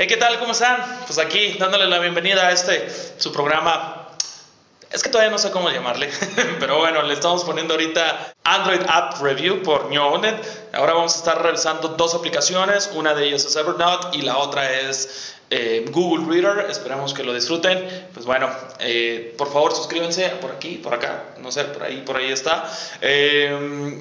Hey, ¿qué tal? ¿Cómo están? Pues aquí dándole la bienvenida a este, su programa. Es que todavía no sé cómo llamarle, pero bueno, le estamos poniendo ahorita Android App Review por Owned, Ahora vamos a estar revisando dos aplicaciones, una de ellas es Evernote y la otra es eh, Google Reader. Esperamos que lo disfruten. Pues bueno, eh, por favor suscríbanse por aquí, por acá, no sé, por ahí, por ahí está. Eh,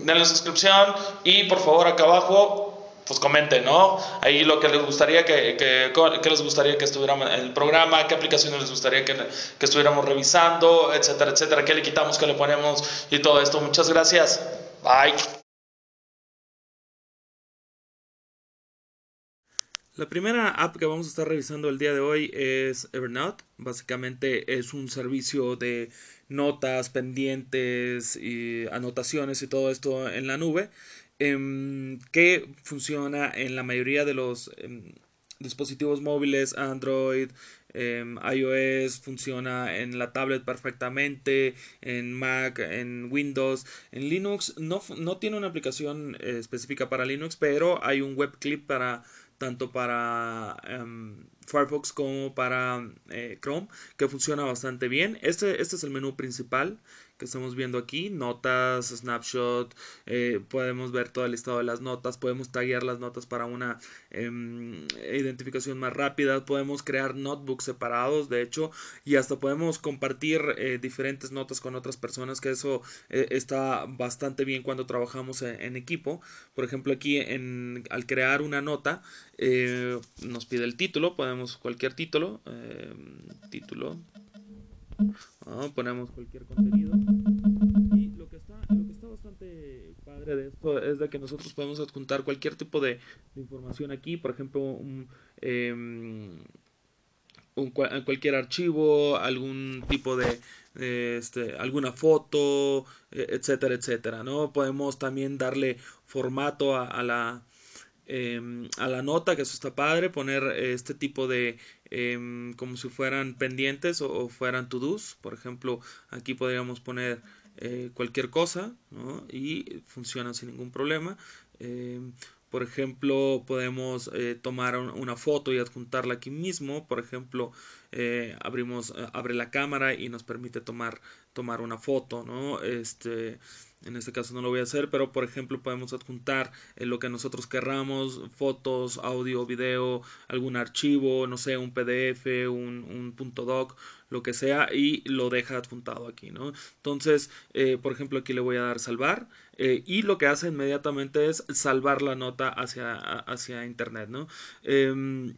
denle suscripción y por favor acá abajo pues comenten, ¿no? Ahí lo que les gustaría que, que, les gustaría que estuviéramos en el programa, qué aplicaciones les gustaría que, que, estuviéramos revisando, etcétera, etcétera, qué le quitamos, qué le ponemos y todo esto. Muchas gracias. Bye. La primera app que vamos a estar revisando el día de hoy es Evernote. Básicamente es un servicio de notas, pendientes y anotaciones y todo esto en la nube. Em, que funciona en la mayoría de los em, dispositivos móviles, Android, em, iOS, funciona en la tablet perfectamente, en Mac, en Windows, en Linux. No, no tiene una aplicación eh, específica para Linux, pero hay un web clip para tanto para Firefox como para eh, Chrome, que funciona bastante bien. Este, este es el menú principal que estamos viendo aquí, notas, snapshot, eh, podemos ver todo el estado de las notas, podemos taggear las notas para una em, identificación más rápida, podemos crear notebooks separados, de hecho, y hasta podemos compartir eh, diferentes notas con otras personas, que eso eh, está bastante bien cuando trabajamos e-, en, equipo. Por ejemplo, aquí al crear una nota, nos pide el título, podemos cualquier título, em, título, ponemos cualquier contenido. Y lo que, está, bastante padre de esto es de que nosotros podemos adjuntar cualquier tipo de, información aquí, por ejemplo, un, em, cualquier archivo, algún tipo de, este, alguna foto, e, etcétera, etcétera, ¿no? Podemos también darle formato a, la... Em, a la nota que eso está padre poner este tipo de Em, como si fueran pendientes o, fueran to-dos. Por ejemplo, aquí podríamos poner eh, cualquier cosa y funciona sin ningún problema. Em, por ejemplo, podemos eh, tomar una foto y adjuntarla aquí mismo. Por ejemplo, eh, abrimos, abre la cámara y nos permite tomar, tomar una foto, ¿no? Este, en este caso no lo voy a hacer, pero por ejemplo podemos adjuntar eh, lo que nosotros querramos, fotos, audio, video, algún archivo, no sé, un PDF, un, punto doc, lo que sea, y lo deja adjuntado aquí, ¿no? Entonces, eh, por ejemplo, aquí le voy a dar salvar, eh, y lo que hace inmediatamente es salvar la nota hacia, hacia internet, ¿no? Em,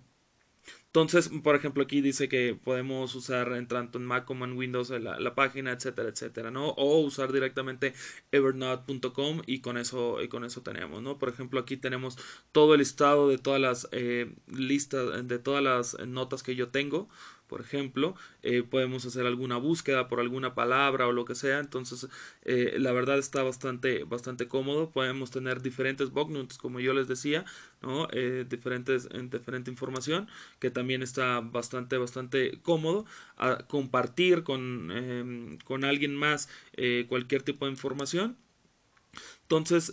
entonces, por ejemplo, aquí dice que podemos usar en tanto en Mac como en Windows eh, la, la página, etcétera, etcétera, ¿no? O usar directamente Evernot.com y con eso y con eso tenemos, ¿no? Por ejemplo, aquí tenemos todo el listado de todas las eh, listas, de todas las notas que yo tengo por ejemplo, eh, podemos hacer alguna búsqueda por alguna palabra o lo que sea, entonces eh, la verdad está bastante, bastante cómodo, podemos tener diferentes bognuts, como yo les decía, ¿no? Eh, diferentes, en diferente información, que también está bastante, bastante cómodo, compartir em, con, alguien más cualquier tipo de información. Entonces,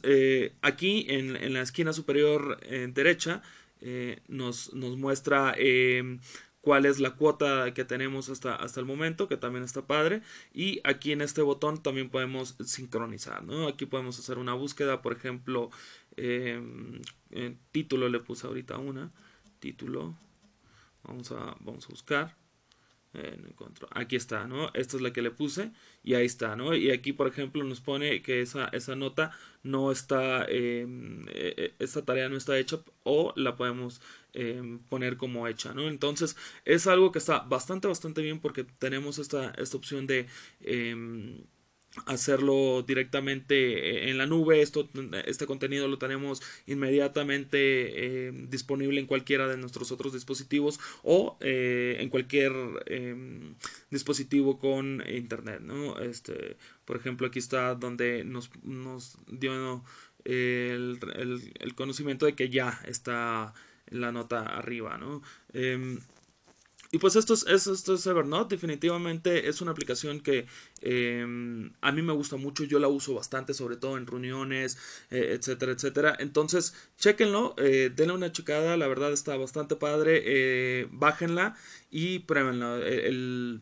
aquí en, la esquina superior derecha nos, nos muestra em, cuál es la cuota que tenemos hasta, hasta el momento, que también está padre. Y aquí en este botón también podemos sincronizar, ¿no? Aquí podemos hacer una búsqueda, por ejemplo, em, título le puse ahorita una, título, vamos a, vamos a buscar. Aquí está, ¿no? Esta es la que le puse y ahí está, ¿no? Y aquí, por ejemplo, nos pone que esa, esa nota no está, eh, em, e, e, esta tarea no está hecha o la podemos em, poner como hecha, ¿no? Entonces es algo que está bastante, bastante bien porque tenemos esta, esta opción de... Em, hacerlo directamente eh, en la nube. Esto, este contenido lo tenemos inmediatamente eh, disponible en cualquiera de nuestros otros dispositivos o eh, en cualquier em, dispositivo con internet. ¿no? Este, por ejemplo, aquí está donde nos, nos dio el, el, conocimiento de que ya está la nota arriba. ¿no? Em, y pues esto es, esto Evernote. Definitivamente es una aplicación que em, a mí me gusta mucho. Yo la uso bastante, sobre todo en reuniones, eh, etcétera, etcétera. Entonces, chequenlo, eh, denle una checada. La verdad está bastante padre. Eh, bájenla y pruébenla. el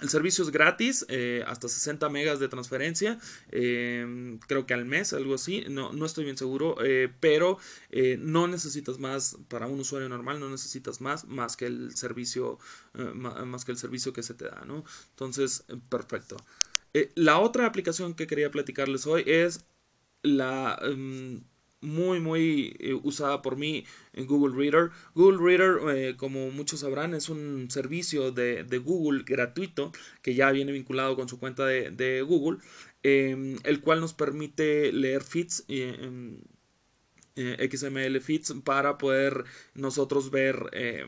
el servicio es gratis, eh, hasta 60 megas de transferencia, em, creo que al mes, algo así, no, estoy bien seguro, eh, pero eh, no necesitas más, para un usuario normal no necesitas más, más que el servicio, más que el servicio que se te da, ¿no? Entonces, perfecto. la otra aplicación que quería platicarles hoy es la... Em, muy muy eh, usada por mí en Google Reader. Google Reader, eh, como muchos sabrán, es un servicio de, Google gratuito que ya viene vinculado con su cuenta de, Google, em, el cual nos permite leer feeds eh, em, eh, XML feeds para poder nosotros ver eh,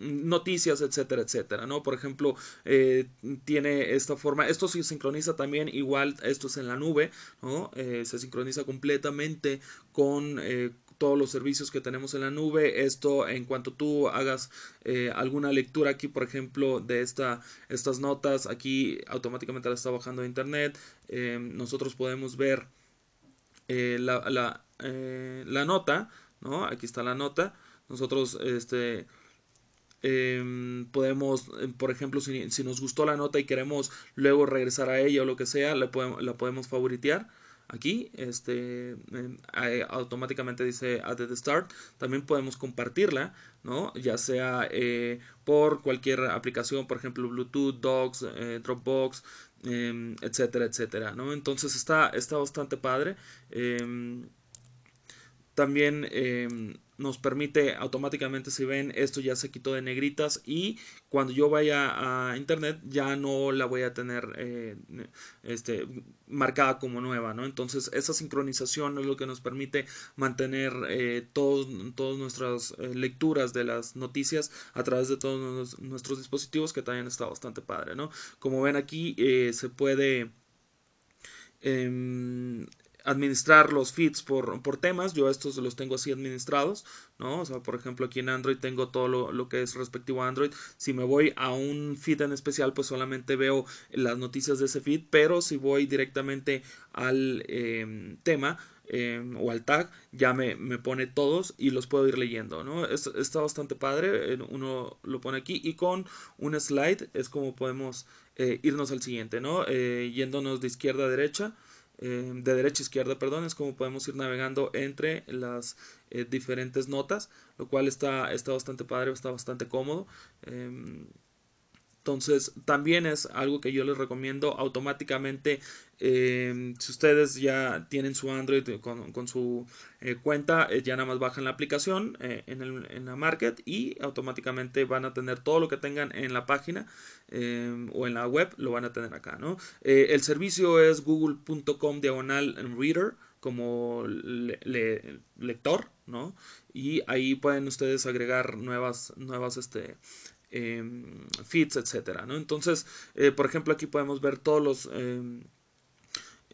noticias, etcétera, etcétera, ¿no? Por ejemplo, eh, tiene esta forma, esto se sincroniza también igual, esto es en la nube, ¿no? se sincroniza completamente con todos los servicios que tenemos en la nube. Esto en cuanto tú hagas alguna lectura aquí, por ejemplo, de esta, estas notas, aquí automáticamente la está bajando a internet. nosotros podemos ver eh, eh, la, nota, ¿no? Aquí está la nota. Nosotros este, em, podemos, em, por ejemplo, si, nos gustó la nota y queremos luego regresar a ella o lo que sea, la, podemos, la podemos favoritear. Aquí, este, em, automáticamente dice at the start. También podemos compartirla, ¿no? Ya sea eh, por cualquier aplicación, por ejemplo, Bluetooth, Docs, Dropbox, Em, etcétera, etcétera, ¿no? Entonces está, está bastante padre. Em, también em, nos permite automáticamente, si ven, esto ya se quitó de negritas y cuando yo vaya a internet ya no la voy a tener eh, este, marcada como nueva, ¿no? Entonces esa sincronización es lo que nos permite mantener eh, todos, todas nuestras eh, lecturas de las noticias a través de todos nuestros dispositivos que también está bastante padre, ¿no? Como ven aquí se puede... Em, administrar los feeds por, por, temas. Yo estos los tengo así administrados, ¿no? O sea, por ejemplo, aquí en Android tengo todo lo, que es respectivo a Android. Si me voy a un feed en especial, pues solamente veo las noticias de ese feed, pero si voy directamente al em, tema, em, o al tag, ya me, me, pone todos y los puedo ir leyendo, ¿no? está bastante padre, uno lo pone aquí y con un slide es como podemos eh, irnos al siguiente, ¿no? Eh, yéndonos de izquierda a derecha, Em, de derecha a izquierda, perdón, es como podemos ir navegando entre las eh, diferentes notas, lo cual está, está bastante padre, está bastante cómodo. Em, entonces también es algo que yo les recomiendo automáticamente. Eh, si ustedes ya tienen su Android con, su eh, cuenta, eh, ya nada más bajan la aplicación en, la market y automáticamente van a tener todo lo que tengan en la página o en la web, lo van a tener acá. ¿no? el servicio es google.com diagonal reader como lector, ¿no? Y ahí pueden ustedes agregar nuevas, nuevas este, fits, em, feeds, etcétera, Entonces, eh, por ejemplo, aquí podemos ver todos los em,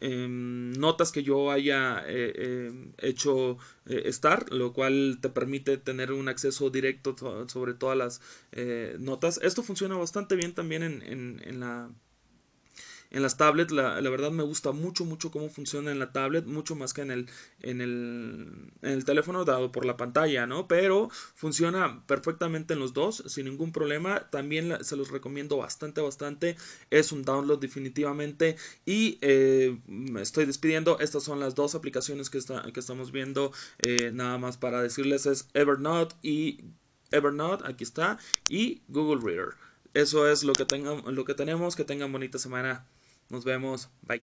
em, notas que yo haya eh, hecho eh, estar, lo cual te permite tener un acceso directo sobre todas las notas. Esto funciona bastante bien también en la en las tablets. La, verdad me gusta mucho, mucho cómo funciona en la tablet, mucho más que en el, en el, teléfono dado por la pantalla, ¿no? Pero funciona perfectamente en los dos, sin ningún problema. También se los recomiendo bastante, bastante. Es un download definitivamente. Y eh, me estoy despidiendo. Estas son las dos aplicaciones que, que estamos viendo. Eh, nada más para decirles es Evernote y Evernote, aquí está, y Google Reader. Eso es lo que, tengan, lo que tenemos. Que tengan bonita semana. Nos vemos. Bye.